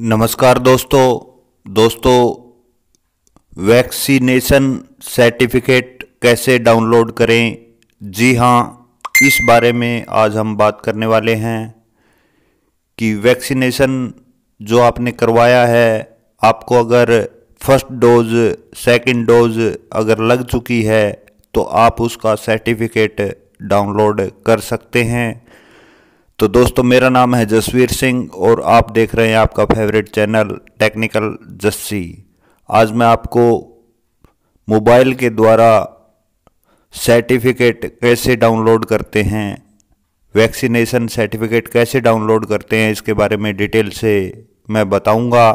नमस्कार दोस्तों दोस्तों वैक्सीनेशन सर्टिफिकेट कैसे डाउनलोड करें जी हाँ इस बारे में आज हम बात करने वाले हैं कि वैक्सीनेशन जो आपने करवाया है आपको अगर फर्स्ट डोज सेकंड डोज अगर लग चुकी है तो आप उसका सर्टिफिकेट डाउनलोड कर सकते हैं तो दोस्तों मेरा नाम है जसवीर सिंह और आप देख रहे हैं आपका फेवरेट चैनल टेक्निकल जस्सी आज मैं आपको मोबाइल के द्वारा सर्टिफिकेट कैसे डाउनलोड करते हैं वैक्सीनेशन सर्टिफिकेट कैसे डाउनलोड करते हैं इसके बारे में डिटेल से मैं बताऊंगा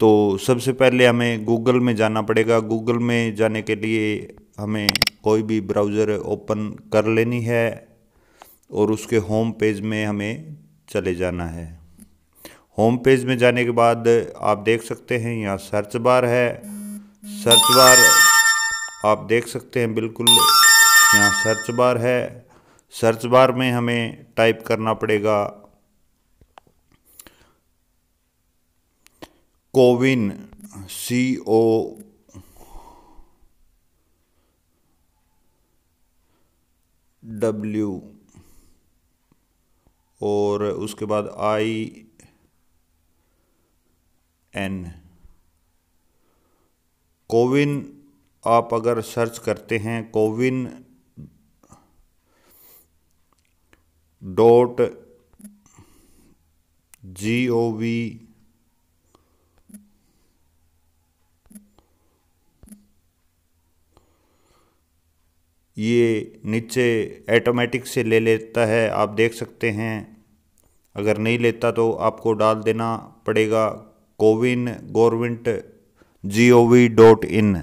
तो सबसे पहले हमें गूगल में जाना पड़ेगा गूगल में जाने के लिए हमें कोई भी ब्राउज़र ओपन कर लेनी है और उसके होम पेज में हमें चले जाना है होम पेज में जाने के बाद आप देख सकते हैं यहाँ सर्च बार है सर्च बार आप देख सकते हैं बिल्कुल यहाँ सर्च बार है सर्च बार में हमें टाइप करना पड़ेगा कोविन सी ओ डब्ल्यू और उसके बाद आई एन कोविन आप अगर सर्च करते हैं CoWIN dot G O V ये नीचे ऐटोमेटिक से ले लेता है आप देख सकते हैं अगर नहीं लेता तो आपको डाल देना पड़ेगा CoWIN government G O V dot in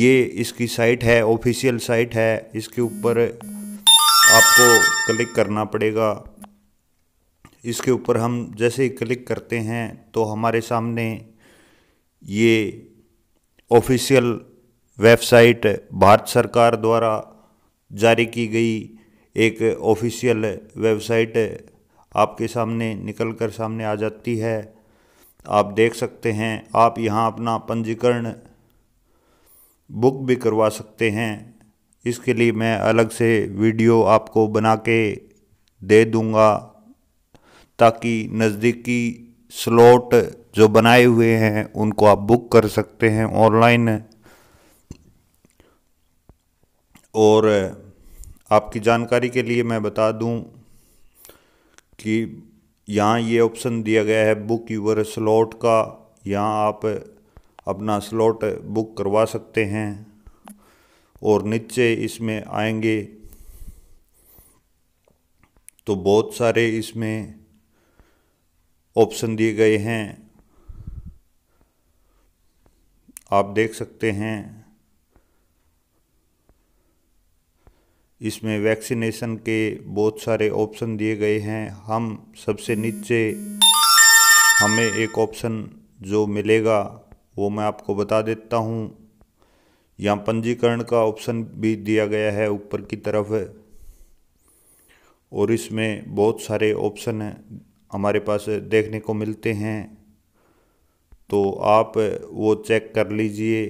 ये इसकी साइट है ऑफिशियल साइट है इसके ऊपर आपको क्लिक करना पड़ेगा इसके ऊपर हम जैसे ही क्लिक करते हैं तो हमारे सामने ये ऑफिशियल वेबसाइट भारत सरकार द्वारा जारी की गई एक ऑफिशियल वेबसाइट आपके सामने निकल कर सामने आ जाती है आप देख सकते हैं आप यहाँ अपना पंजीकरण बुक भी करवा सकते हैं इसके लिए मैं अलग से वीडियो आपको बना के दे दूँगा ताकि नज़दीकी स्लॉट जो बनाए हुए हैं उनको आप बुक कर सकते हैं ऑनलाइन और आपकी जानकारी के लिए मैं बता दूं कि यहाँ ये ऑप्शन दिया गया है बुक यूवर स्लॉट का यहाँ आप अपना स्लॉट बुक करवा सकते हैं और नीचे इसमें आएंगे तो बहुत सारे इसमें ऑप्शन दिए गए हैं आप देख सकते हैं इसमें वैक्सीनेशन के बहुत सारे ऑप्शन दिए गए हैं हम सबसे नीचे हमें एक ऑप्शन जो मिलेगा वो मैं आपको बता देता हूँ यहाँ पंजीकरण का ऑप्शन भी दिया गया है ऊपर की तरफ है और इसमें बहुत सारे ऑप्शन हमारे पास देखने को मिलते हैं तो आप वो चेक कर लीजिए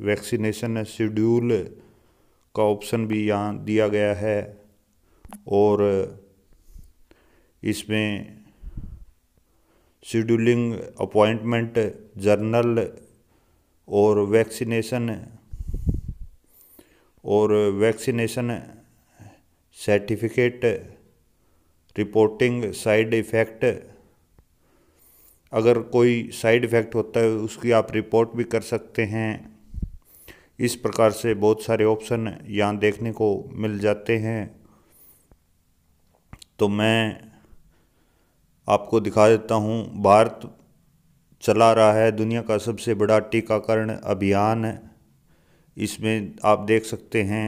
वैक्सीनेशन शेड्यूल का ऑप्शन भी यहाँ दिया गया है और इसमें शेड्यूलिंग अपॉइंटमेंट जर्नल और वैक्सीनेशन और vaccination certificate reporting side effect अगर कोई साइड इफ़ेक्ट होता है उसकी आप रिपोर्ट भी कर सकते हैं इस प्रकार से बहुत सारे ऑप्शन यहाँ देखने को मिल जाते हैं तो मैं आपको दिखा देता हूँ भारत चला रहा है दुनिया का सबसे बड़ा टीकाकरण अभियान इसमें आप देख सकते हैं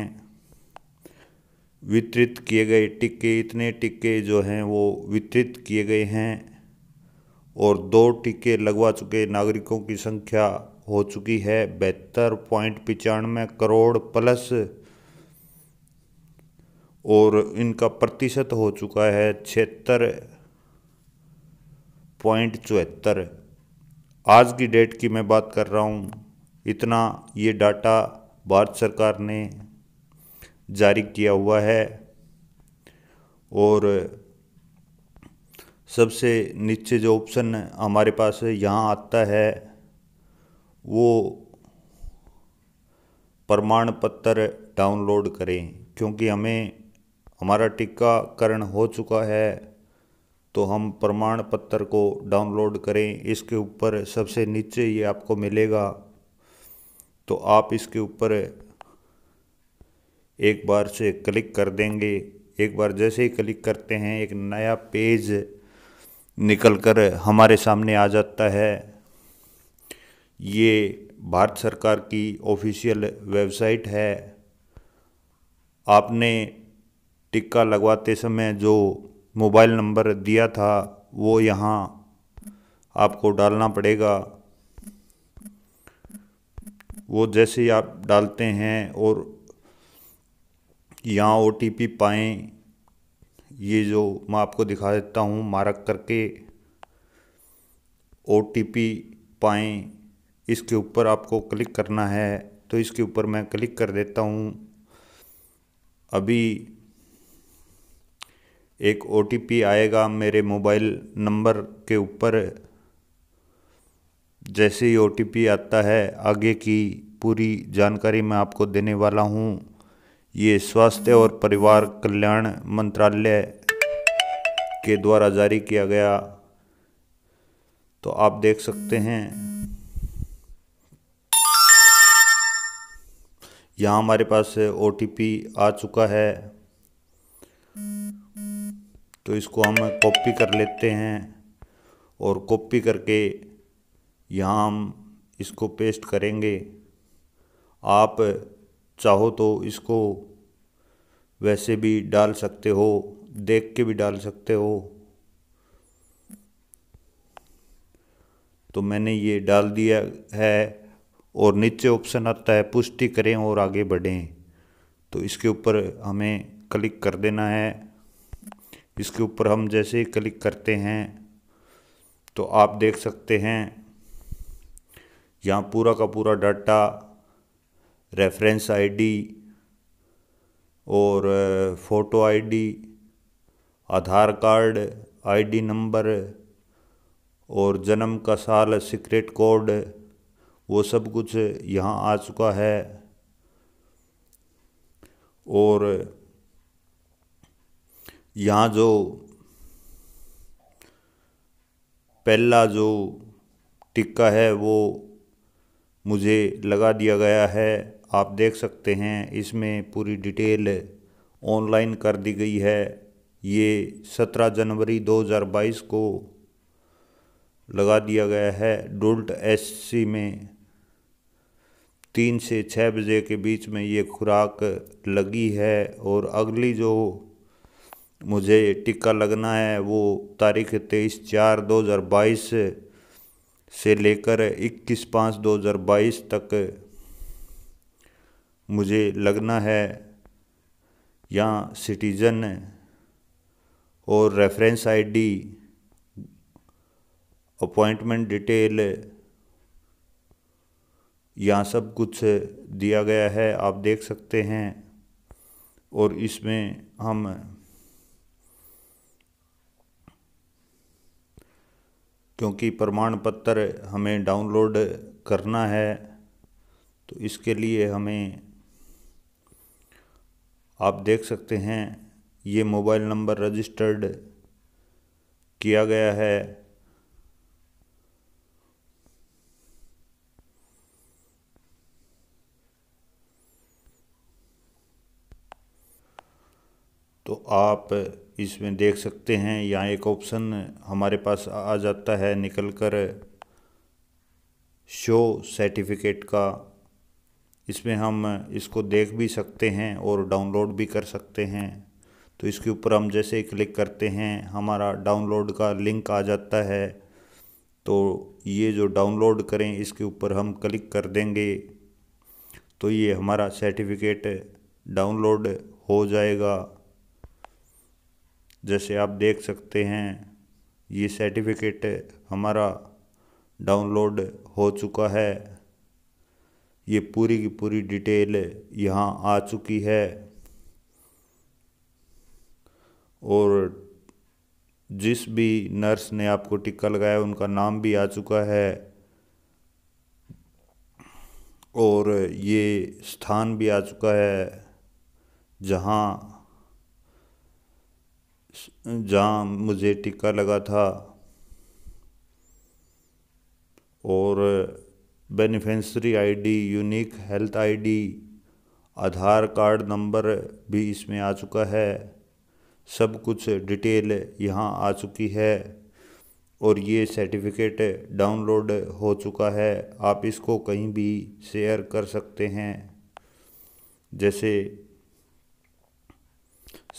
वितरित किए गए टिक्के इतने टिक्के जो हैं वो वितरित किए गए हैं और दो टिक्के लगवा चुके नागरिकों की संख्या हो चुकी है बहत्तर पॉइंट पचानवे करोड़ प्लस और इनका प्रतिशत हो चुका है छिहत्तर पॉइंट चौहत्तर आज की डेट की मैं बात कर रहा हूँ इतना ये डाटा भारत सरकार ने जारी किया हुआ है और सबसे नीचे जो ऑप्शन हमारे पास यहाँ आता है वो प्रमाण पत्र डाउनलोड करें क्योंकि हमें हमारा टीकाकरण हो चुका है तो हम प्रमाण पत्र को डाउनलोड करें इसके ऊपर सबसे नीचे ये आपको मिलेगा तो आप इसके ऊपर एक बार से क्लिक कर देंगे एक बार जैसे ही क्लिक करते हैं एक नया पेज निकल कर हमारे सामने आ जाता है ये भारत सरकार की ऑफिशियल वेबसाइट है आपने टिक्का लगवाते समय जो मोबाइल नंबर दिया था वो यहाँ आपको डालना पड़ेगा वो जैसे ही आप डालते हैं और यहाँ ओ टी पी पाएँ ये जो मैं आपको दिखा देता हूँ मारक करके ओ टी पी पाएँ इसके ऊपर आपको क्लिक करना है तो इसके ऊपर मैं क्लिक कर देता हूँ अभी एक ओ आएगा मेरे मोबाइल नंबर के ऊपर जैसे ही ओ आता है आगे की पूरी जानकारी मैं आपको देने वाला हूँ ये स्वास्थ्य और परिवार कल्याण मंत्रालय के द्वारा जारी किया गया तो आप देख सकते हैं यहाँ हमारे पास ओ आ चुका है तो इसको हम कॉपी कर लेते हैं और कॉपी करके यहाँ हम इसको पेस्ट करेंगे आप चाहो तो इसको वैसे भी डाल सकते हो देख के भी डाल सकते हो तो मैंने ये डाल दिया है और नीचे ऑप्शन आता है पुष्टि करें और आगे बढ़ें तो इसके ऊपर हमें क्लिक कर देना है इसके ऊपर हम जैसे ही क्लिक करते हैं तो आप देख सकते हैं यहाँ पूरा का पूरा डाटा रेफरेंस आईडी और photo ID Aadhaar card ID number और जन्म का साल सीक्रेट कोड वो सब कुछ यहाँ आ चुका है और यहाँ जो पहला जो टिक्का है वो मुझे लगा दिया गया है आप देख सकते हैं इसमें पूरी डिटेल ऑनलाइन कर दी गई है ये 17 जनवरी 2022 को लगा दिया गया है डोल्ट एससी में तीन से छः बजे के बीच में ये खुराक लगी है और अगली जो मुझे टीका लगना है वो तारीख तेईस चार दो हज़ार बाईस से लेकर इक्कीस पाँच दो हज़ार बाईस तक मुझे लगना है यहाँ सिटीज़न और रेफरेंस आईडी अपॉइंटमेंट डिटेल यहाँ सब कुछ दिया गया है आप देख सकते हैं और इसमें हम क्योंकि प्रमाण पत्र हमें डाउनलोड करना है तो इसके लिए हमें आप देख सकते हैं ये मोबाइल नंबर रजिस्टर्ड किया गया है आप इसमें देख सकते हैं यहाँ एक ऑप्शन हमारे पास आ जाता है निकल कर शो सर्टिफिकेट का इसमें हम इसको देख भी सकते हैं और डाउनलोड भी कर सकते हैं तो इसके ऊपर हम जैसे क्लिक करते हैं हमारा डाउनलोड का लिंक आ जाता है तो ये जो डाउनलोड करें इसके ऊपर हम क्लिक कर देंगे तो ये हमारा सर्टिफिकेट डाउनलोड हो जाएगा जैसे आप देख सकते हैं ये सर्टिफिकेट हमारा डाउनलोड हो चुका है ये पूरी की पूरी डिटेल यहाँ आ चुकी है और जिस भी नर्स ने आपको टिक्का लगाया उनका नाम भी आ चुका है और ये स्थान भी आ चुका है जहाँ जहाँ मुझे टीका लगा था और beneficiary ID unique health ID Aadhaar card number भी इसमें आ चुका है सब कुछ डिटेल यहाँ आ चुकी है और ये सर्टिफिकेट डाउनलोड हो चुका है आप इसको कहीं भी शेयर कर सकते हैं जैसे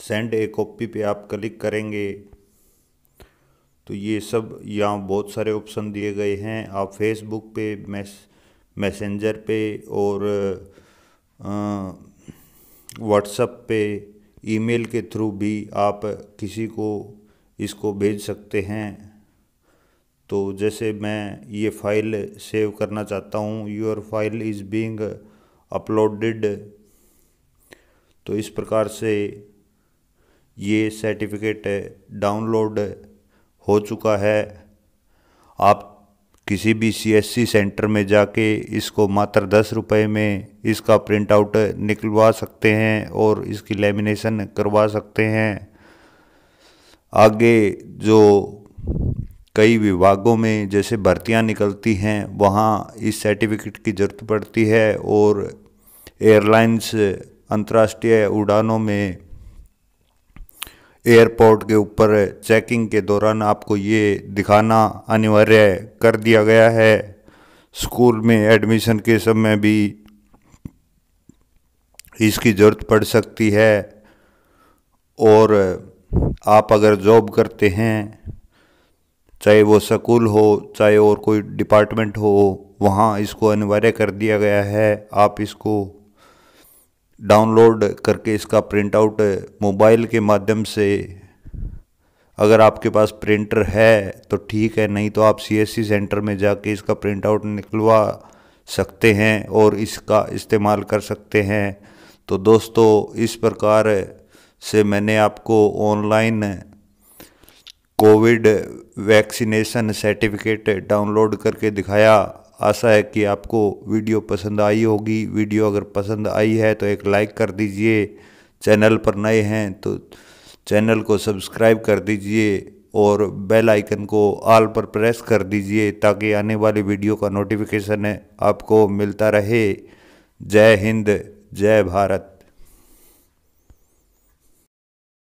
सेंड ए कॉपी पे आप क्लिक करेंगे तो ये सब यहाँ बहुत सारे ऑप्शन दिए गए हैं आप फेसबुक पे मैस मैसेंजर पे और व्हाट्सअप पे ईमेल के थ्रू भी आप किसी को इसको भेज सकते हैं तो जैसे मैं ये फाइल सेव करना चाहता हूँ your file is being uploaded तो इस प्रकार से ये सर्टिफिकेट डाउनलोड हो चुका है आप किसी भी सीएससी सेंटर में जाके इसको मात्र दस रुपये में इसका प्रिंट आउट निकलवा सकते हैं और इसकी लेमिनेशन करवा सकते हैं आगे जो कई विभागों में जैसे भर्तियां निकलती हैं वहाँ इस सर्टिफिकेट की ज़रूरत पड़ती है और एयरलाइंस अंतर्राष्ट्रीय उड़ानों में एयरपोर्ट के ऊपर चेकिंग के दौरान आपको ये दिखाना अनिवार्य कर दिया गया है स्कूल में एडमिशन के समय भी इसकी ज़रूरत पड़ सकती है और आप अगर जॉब करते हैं चाहे वो स्कूल हो चाहे और कोई डिपार्टमेंट हो वहाँ इसको अनिवार्य कर दिया गया है आप इसको डाउनलोड करके इसका प्रिंट आउट मोबाइल के माध्यम से अगर आपके पास प्रिंटर है तो ठीक है नहीं तो आप सीएससी सेंटर में जाके इसका प्रिंट आउट निकलवा सकते हैं और इसका इस्तेमाल कर सकते हैं तो दोस्तों इस प्रकार से मैंने आपको online COVID vaccination certificate download करके दिखाया आशा है कि आपको वीडियो पसंद आई होगी वीडियो अगर पसंद आई है तो एक लाइक कर दीजिए चैनल पर नए हैं तो चैनल को सब्सक्राइब कर दीजिए और बेल आइकन को ऑल पर प्रेस कर दीजिए ताकि आने वाली वीडियो का नोटिफिकेशन आपको मिलता रहे जय हिंद जय भारत